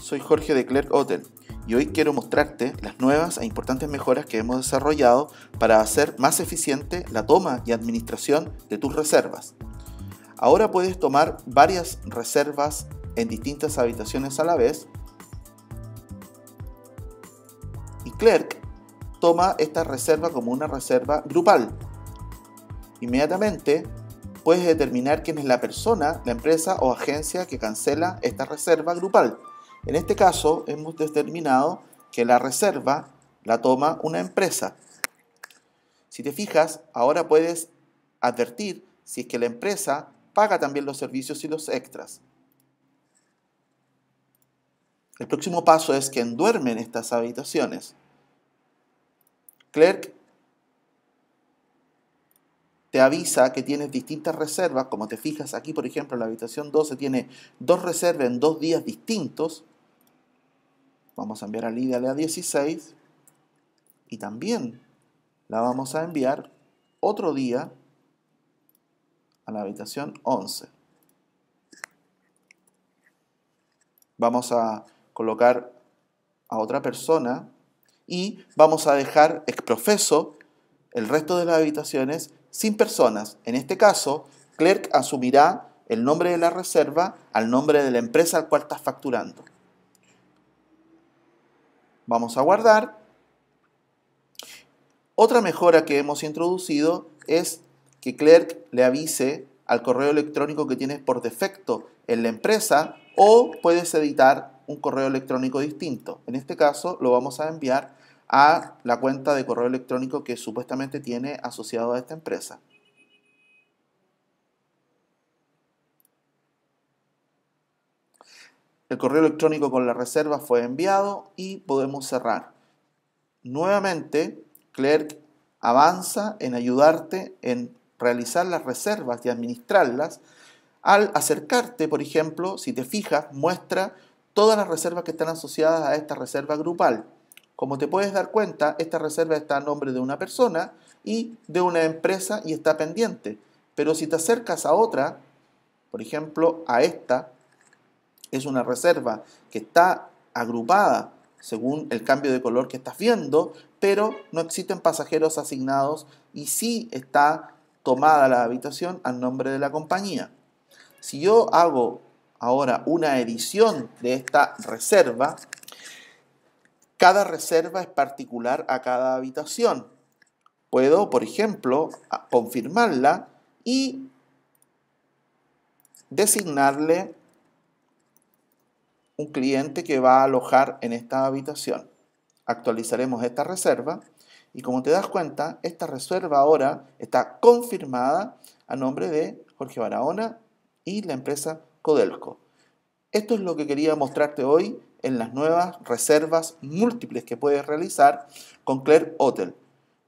Soy Jorge de Clerk Hotel y hoy quiero mostrarte las nuevas e importantes mejoras que hemos desarrollado para hacer más eficiente la toma y administración de tus reservas. Ahora puedes tomar varias reservas en distintas habitaciones a la vez y Clerk toma esta reserva como una reserva grupal. Inmediatamente puedes determinar quién es la persona, la empresa o agencia que cancela esta reserva grupal. En este caso, hemos determinado que la reserva la toma una empresa. Si te fijas, ahora puedes advertir si es que la empresa paga también los servicios y los extras. El próximo paso es que enduermen estas habitaciones. Clerk te avisa que tienes distintas reservas, como te fijas aquí, por ejemplo, la habitación 12 tiene dos reservas en dos días distintos. Vamos a enviar a Lidia a 16 y también la vamos a enviar otro día a la habitación 11. Vamos a colocar a otra persona y vamos a dejar exprofeso el resto de las habitaciones sin personas. En este caso, Clerk asumirá el nombre de la reserva al nombre de la empresa al cual estás facturando. Vamos a guardar. Otra mejora que hemos introducido es que Clerk le avise al correo electrónico que tienes por defecto en la empresa o puedes editar un correo electrónico distinto. En este caso lo vamos a enviar a la cuenta de correo electrónico que supuestamente tiene asociado a esta empresa. El correo electrónico con la reserva fue enviado y podemos cerrar. Nuevamente, Clerk avanza en ayudarte en realizar las reservas y administrarlas. Al acercarte, por ejemplo, si te fijas, muestra todas las reservas que están asociadas a esta reserva grupal. Como te puedes dar cuenta, esta reserva está a nombre de una persona y de una empresa y está pendiente. Pero si te acercas a otra, por ejemplo, a esta, es una reserva que está agrupada según el cambio de color que estás viendo, pero no existen pasajeros asignados y sí está tomada la habitación a nombre de la compañía. Si yo hago ahora una edición de esta reserva, cada reserva es particular a cada habitación. Puedo, por ejemplo, confirmarla y designarle un cliente que va a alojar en esta habitación. Actualizaremos esta reserva y como te das cuenta, esta reserva ahora está confirmada a nombre de Jorge Barahona y la empresa Codelco. Esto es lo que quería mostrarte hoy en las nuevas reservas múltiples que puedes realizar con Claire Hotel.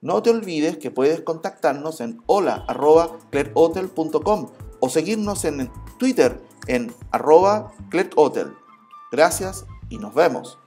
No te olvides que puedes contactarnos en hola.clairehotel.com o seguirnos en Twitter en arroba Gracias y nos vemos.